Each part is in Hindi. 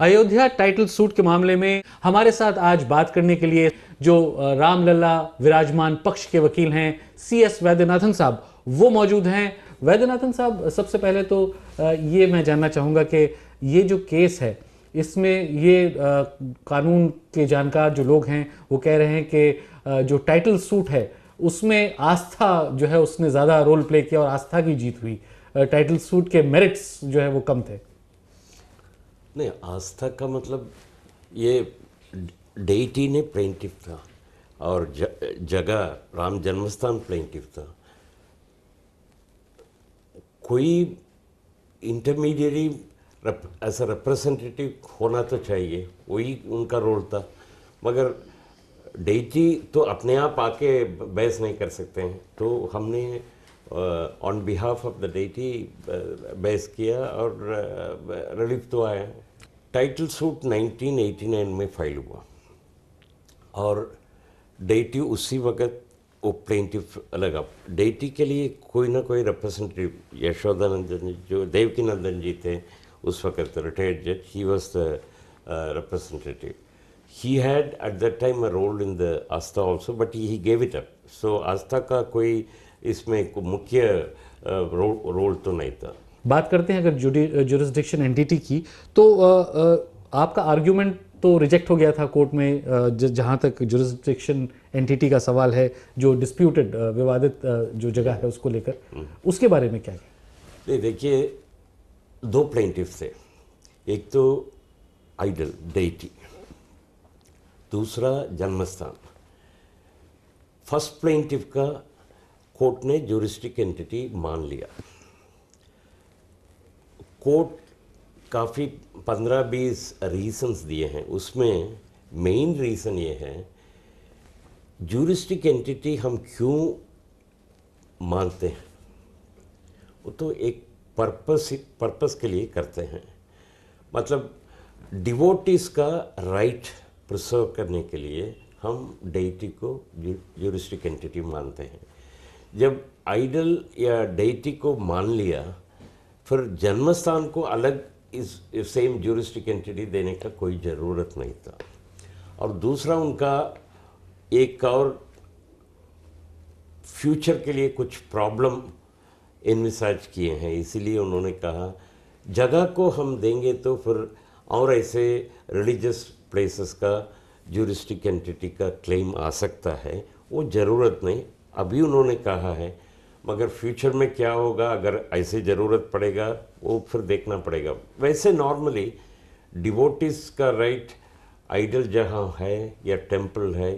अयोध्या टाइटल सूट के मामले में हमारे साथ आज बात करने के लिए जो रामलला विराजमान पक्ष के वकील हैं सी एस वैद्यनाथन साहब वो मौजूद हैं वैद्यनाथन साहब सबसे पहले तो ये मैं जानना चाहूँगा कि ये जो केस है इसमें ये कानून के जानकार जो लोग हैं वो कह रहे हैं कि जो टाइटल सूट है उसमें आस्था जो है उसने ज़्यादा रोल प्ले किया और आस्था की जीत हुई टाइटल सूट के मेरिट्स जो है वो कम थे नहीं आस्था का मतलब ये डेटी ने प्लेंटिव था और ज, जगह राम जन्मस्थान प्लेंटिव था कोई इंटरमीडियरी ऐसा रिप्रेजेंटेटिव होना तो चाहिए वही उनका रोल था मगर डेटी तो अपने आप आके बहस नहीं कर सकते हैं तो हमने on behalf of the deity बहस किया और रिलीफ तो आया टाइटल सूट 1989 में फाइल हुआ और डेटी उसी वक्त वो प्लेंटिफ लगा डेटी के लिए कोई ना कोई रिप्रेजेंटेटिव यशोदानंदन जो देवकी नंदन जी थे उस वक्त रिटायर्ड जज ही was the representative he had at that time a role in the आस्था also, but he, he gave it up. So Asta का कोई इसमें मुख्य रो, रोल तो नहीं था बात करते हैं अगर जुडी जुरिस्डिक्शन एंटिटी की तो आ, आ, आपका आर्ग्यूमेंट तो रिजेक्ट हो गया था कोर्ट में जहाँ तक जुरिस्डिक्शन एंटिटी का सवाल है जो डिस्प्यूटेड विवादित जो जगह है उसको लेकर हम्म। उसके बारे में क्या नहीं देखिए दो प्लेंटिव थे एक तो आइडल डेटी दूसरा जन्मस्थान फर्स्ट प्लेंटिव का कोर्ट ने जूरिस्टिक एंटिटी मान लिया कोर्ट काफ़ी पंद्रह बीस रीजंस दिए हैं उसमें मेन रीज़न ये है जूरिस्टिक एंटिटी हम क्यों मानते हैं वो तो एक पर्पस पर्पस के लिए करते हैं मतलब डिवोटिस का राइट प्रिजर्व करने के लिए हम डेटी को जूरिस्टिक एंटिटी मानते हैं जब आइडल या डेटी को मान लिया फिर जन्मस्थान को अलग इस सेम जूरिस्टिक एंटिटी देने का कोई ज़रूरत नहीं था और दूसरा उनका एक और फ्यूचर के लिए कुछ प्रॉब्लम इन्विसाज किए हैं इसीलिए उन्होंने कहा जगह को हम देंगे तो फिर और ऐसे रिलीजियस प्लेसेस का जूरिस्टिक एंटिटी का क्लेम आ सकता है वो ज़रूरत नहीं अभी उन्होंने कहा है मगर फ्यूचर में क्या होगा अगर ऐसे ज़रूरत पड़ेगा वो फिर देखना पड़ेगा वैसे नॉर्मली डिवोटिस का राइट आइडल जहाँ है या टेम्पल है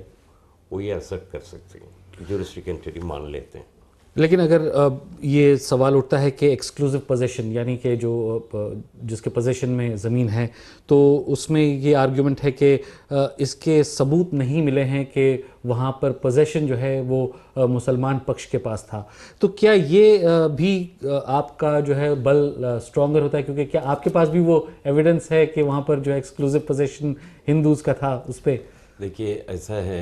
वो ये असर कर सकते हैं जो एंटिटी मान लेते हैं लेकिन अगर ये सवाल उठता है कि एक्सक्लूसिव पोजेशन यानी कि जो जिसके पोजेशन में ज़मीन है तो उसमें ये आर्ग्यूमेंट है कि इसके सबूत नहीं मिले हैं कि वहाँ पर पोजेशन जो है वो मुसलमान पक्ष के पास था तो क्या ये भी आपका जो है बल स्ट्रॉन्गर होता है क्योंकि क्या आपके पास भी वो एविडेंस है कि वहाँ पर जो एक्सक्लूसिव पोजेशन हिंदूज़ का था उस पर देखिए ऐसा है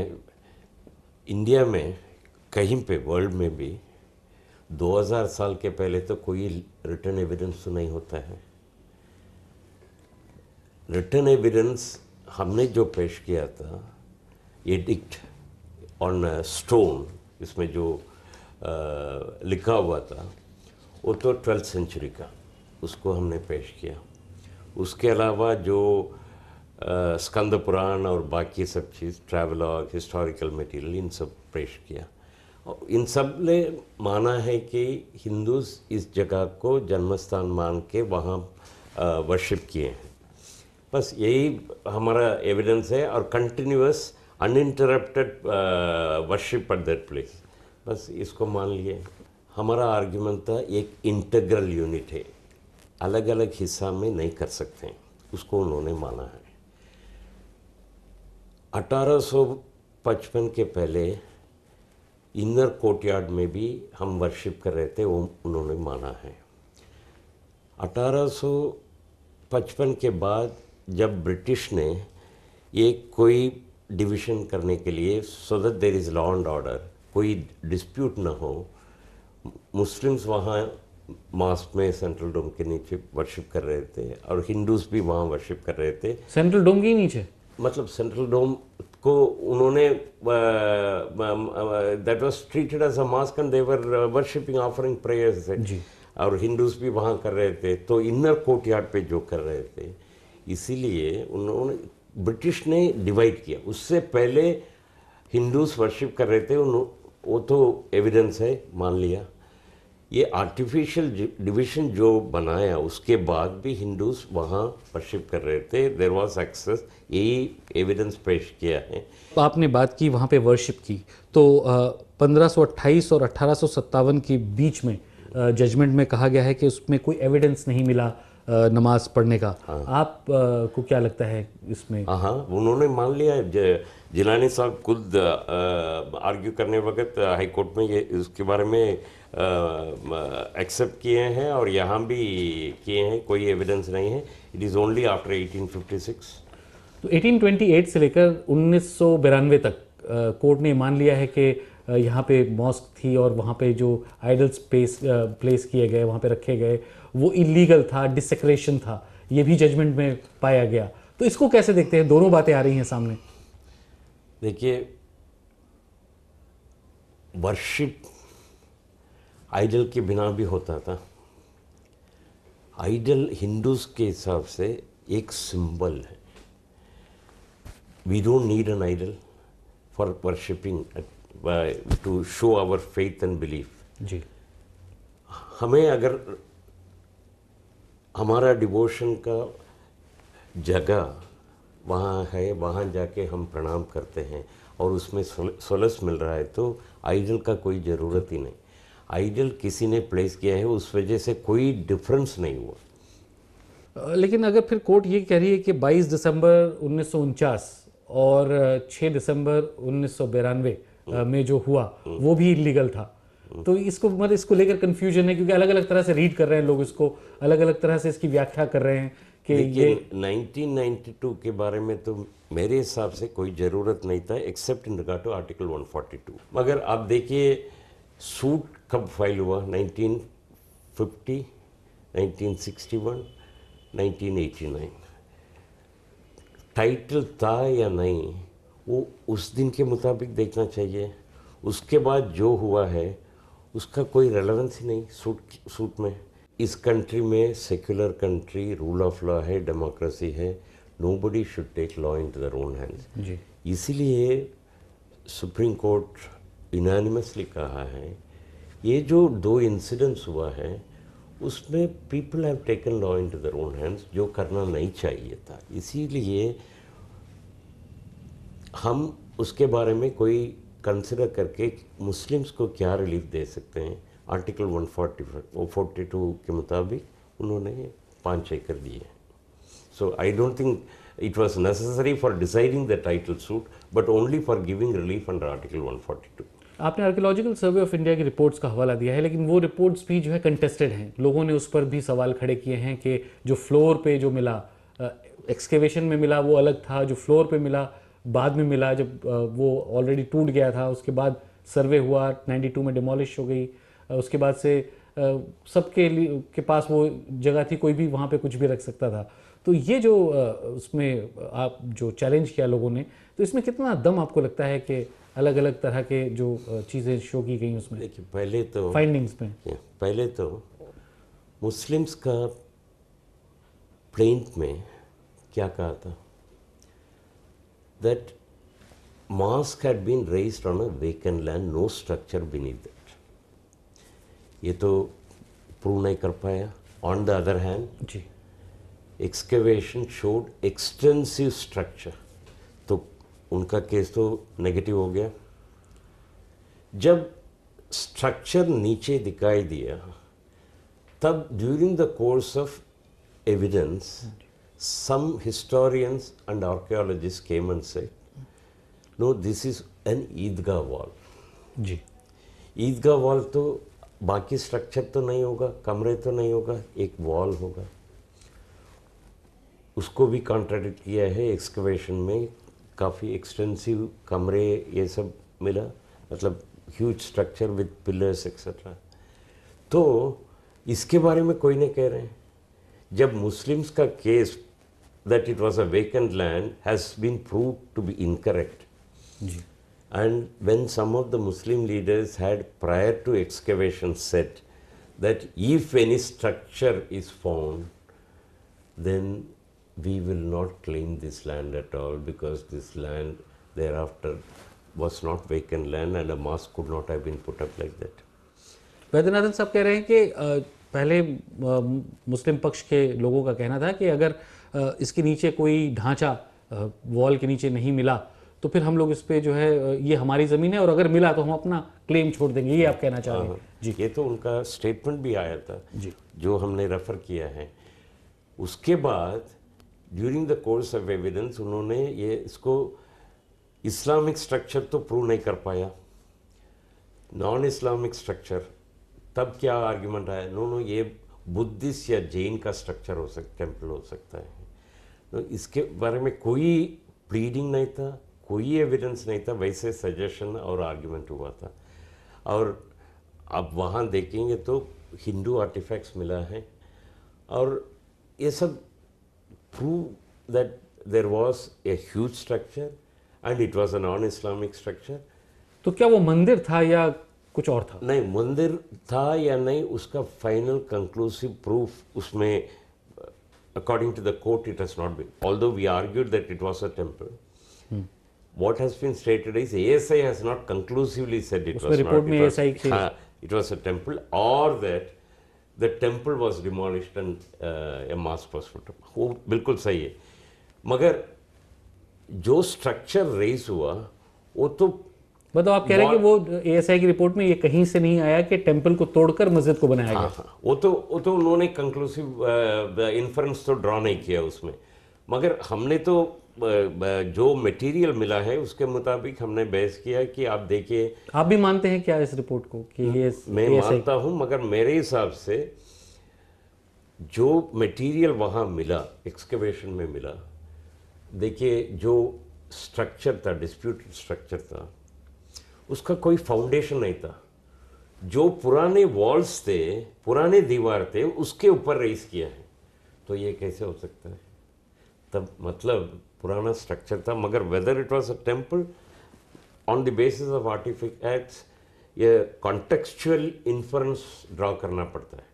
इंडिया में कहीं पे वर्ल्ड में भी 2000 साल के पहले तो कोई रिटर्न एविडेंस तो नहीं होता है रिटर्न एविडेंस हमने जो पेश किया था डिक्ट ऑन स्टोन इसमें जो आ, लिखा हुआ था वो तो ट्वेल्थ सेंचुरी का उसको हमने पेश किया उसके अलावा जो स्कंद पुराण और बाकी सब चीज़ ट्रैवलॉग हिस्टोरिकल मटेरियल इन सब पेश किया इन सब ने माना है कि हिंदूज इस जगह को जन्मस्थान मान के वहाँ वर्शिप किए हैं बस यही हमारा एविडेंस है और continuous uninterrupted worship at that place बस इसको मान लिए हमारा आर्ग्यूमेंट था एक इंटेग्रल यूनिट है अलग अलग हिस्सा में नहीं कर सकते उसको उन्होंने माना है 1855 के पहले इनर कोर्टयार्ड में भी हम वर्शिप कर रहे थे वो उन्होंने माना है 1855 के बाद जब ब्रिटिश ने एक कोई डिवीजन करने के लिए so that there is law and order कोई डिस्प्यूट ना हो मुस्लिम्स वहाँ मास में सेंट्रल डोम के नीचे वर्शिप कर रहे थे और हिंदूज भी वहाँ वर्शिप कर रहे थे सेंट्रल डोम के नीचे मतलब सेंट्रल डोम को उन्होंने that was treated as a mosque and they were worshipping offering prayers और हिंदूज भी वहाँ कर रहे थे तो इनर कोर्ट यार्ड पर जो कर रहे थे इसीलिए उन्होंने ब्रिटिश ने डिवाइड किया उससे पहले हिंदूज वर्शिप कर रहे थे उन वो तो एविडेंस है मान लिया ये आर्टिफिशियल डिवीजन जो बनाया उसके बाद भी हिंदूस वहाँ वर्शिप कर रहे थे देर वॉज एक्सेस यही एविडेंस पेश किया है तो आपने बात की वहाँ पे वर्शिप की तो पंद्रह और अट्ठारह के बीच में जजमेंट में कहा गया है कि उसमें कोई एविडेंस नहीं मिला नमाज पढ़ने का हाँ। आप आ, को क्या लगता है इसमें हाँ, हाँ उन्होंने मान लिया है जिलानी साहब खुद आर्ग्यू करने वक्त हाईकोर्ट में ये इसके बारे में एक्सेप्ट किए हैं और यहाँ भी किए हैं कोई एविडेंस नहीं है इट इज़ ओनली आफ्टर 1856 तो 1828 से लेकर उन्नीस तक कोर्ट ने मान लिया है कि यहाँ पे मॉस्क थी और वहाँ पे जो आइडल स्पेस प्लेस किए गए वहाँ पे रखे गए वो इलीगल था डिसक्रेशन था ये भी जजमेंट में पाया गया तो इसको कैसे देखते हैं दोनों बातें आ रही हैं सामने देखिए वर्शिप आइडल के बिना भी होता था आइडल हिंदूज के हिसाब से एक सिंबल है we don't need an idol for worshipping to show our faith and belief जी हमें अगर हमारा डिवोशन का जगह वहाँ है वहाँ जाके हम प्रणाम करते हैं और उसमें सोलस मिल रहा है तो आइडल का कोई ज़रूरत ही नहीं आइडियल किसी ने प्लेस किया है उस वजह से कोई डिफरेंस नहीं हुआ लेकिन अगर फिर कोर्ट ये कह रही है कि 22 दिसंबर उन्नीस और 6 दिसंबर उन्नीस में जो हुआ वो भी इलीगल था तो इसको मतलब इसको लेकर कंफ्यूजन है क्योंकि अलग अलग तरह से रीड कर रहे हैं लोग इसको अलग अलग तरह से इसकी व्याख्या कर रहे हैं कि ये 1992 के बारे में तो मेरे हिसाब से कोई ज़रूरत नहीं था except in regard to article 142 मगर आप देखिए सूट कब फाइल हुआ 1950, 1961, 1989 टाइटल था या नहीं वो उस दिन के मुताबिक देखना चाहिए उसके बाद जो हुआ है उसका कोई रेलेवेंस ही नहीं सूट सूट में इस कंट्री में secular country rule of law है डेमोक्रेसी है nobody should take law into their own hands इसीलिए सुप्रीम कोर्ट यूनानिमसली कहा है ये जो दो इंसिडेंट्स हुआ है उसमें people have taken law into their own hands जो करना नहीं चाहिए था इसीलिए हम उसके बारे में कोई कंसिडर करके मुस्लिम्स को क्या रिलीफ दे सकते हैं article one forty forty two के मुताबिक उन्होंने पाँच एकर दिए so I don't think it was necessary for deciding the title suit but only for giving relief under article one forty two आपने आर्कियोलॉजिकल सर्वे ऑफ इंडिया की रिपोर्ट्स का हवाला दिया है लेकिन वो रिपोर्ट्स भी जो है कंटेस्टेड हैं लोगों ने उस पर भी सवाल खड़े किए हैं कि जो फ्लोर पे जो मिला एक्सकेवेशन में मिला वो अलग था जो फ्लोर पे मिला बाद में मिला जब वो ऑलरेडी टूट गया था उसके बाद सर्वे हुआ 92 में डिमोलिश हो गई उसके बाद से सबके के पास वो जगह थी कोई भी वहाँ पे कुछ भी रख सकता था तो ये जो उसमें आप जो चैलेंज किया लोगों ने तो इसमें कितना दम आपको लगता है कि अलग अलग तरह के जो चीज़ें शो की गई उसमें देखिए पहले तो फाइंडिंग्स में पहले तो मुस्लिम्स का प्रिंट में क्या कहा था that mosque had been raised on a vacant land no structure beneath that ये तो प्रूव नहीं कर पाया ऑन द अदर हैंड जी एक्सकेवेशन शोड एक्सटेंसिव स्ट्रक्चर उनका केस तो नेगेटिव हो गया जब स्ट्रक्चर नीचे दिखाई दिया तब during the course of evidence some historians and archaeologist came and say no this is an Idgah wall जी ईदगाह वॉल तो बाकी स्ट्रक्चर तो नहीं होगा कमरे तो नहीं होगा एक वॉल होगा उसको भी कॉन्ट्रेडिक्ट किया है एक्सकवेशन में काफ़ी एक्सटेंसिव कमरे ये सब मिला मतलब huge structure with pillars et cetera तो इसके बारे में कोई नहीं कह रहे हैं जब मुस्लिम्स का case that it was a vacant land has been prove to be incorrect and when some of the Muslim leaders had prior to excavation said that if any structure is found, then we will not claim this land at all because this land thereafter was not vacant land and a mosque could not have been put up like that. Vaidyanathan साहब कह रहे हैं कि पहले मुस्लिम पक्ष के लोगों का कहना था कि अगर इसके नीचे कोई ढांचा वॉल के नीचे नहीं मिला तो फिर हम लोग इस पर जो है ये हमारी ज़मीन है और अगर मिला तो हम अपना क्लेम छोड़ देंगे ये आप कहना चाह रहे हैं हाँ, हाँ। जी ये तो उनका स्टेटमेंट भी आया था जी जो हमने रेफ़र किया है उसके बाद during the course of evidence उन्होंने ये इसको इस्लामिक स्ट्रक्चर तो प्रूव नहीं कर पाया नॉन इस्लामिक स्ट्रक्चर तब क्या आर्ग्यूमेंट आया उन्होंने ये बुद्धिस्ट या जैन का स्ट्रक्चर हो सकता टेम्पल हो सकता है तो इसके बारे में कोई प्लीडिंग नहीं था कोई एविडेंस नहीं था वैसे सजेशन और आर्ग्यूमेंट हुआ था और अब वहाँ देखेंगे तो हिंदू आर्टिफैक्ट्स मिला है और ये सब prove that there was a huge structure and it was a non-Islamic structure. तो क्या वो मंदिर था या कुछ और था नहीं मंदिर था या नहीं उसका फाइनल कंक्लूसिव प्रूफ उसमें according to the court it has not been although we argued that it was a temple what has been stated is ASI has not conclusively said it was not it was a temple और that the temple was demolished and a mosque was वो बिल्कुल सही है मगर जो स्ट्रक्चर रेस हुआ वो तो मतलब आप कह रहे हैं कि वो एएसआई की रिपोर्ट में ये कहीं से नहीं आया कि टेम्पल को तोड़कर मस्जिद को बनाया गया हाँ, हाँ। वो तो वो तो उन्होंने कंक्लूसिव इन्फ्रेंस uh, तो ड्रॉ नहीं किया उसमें मगर हमने तो जो मटेरियल मिला है उसके मुताबिक हमने बहस किया कि आप देखिए आप भी मानते हैं क्या इस रिपोर्ट को कि ये मैं ये मानता हूं मगर मेरे हिसाब से जो मटेरियल वहां मिला एक्सकवेशन में मिला देखिए जो स्ट्रक्चर था डिस्प्यूटेड स्ट्रक्चर था उसका कोई फाउंडेशन नहीं था जो पुराने वॉल्स थे पुराने दीवार थे उसके ऊपर रेस किया है तो ये कैसे हो सकता है तब मतलब पुराना स्ट्रक्चर था मगर whether it was a temple on the basis of artifacts ये कॉन्टेक्चुअल इन्फ्लुएंस ड्रॉ करना पड़ता है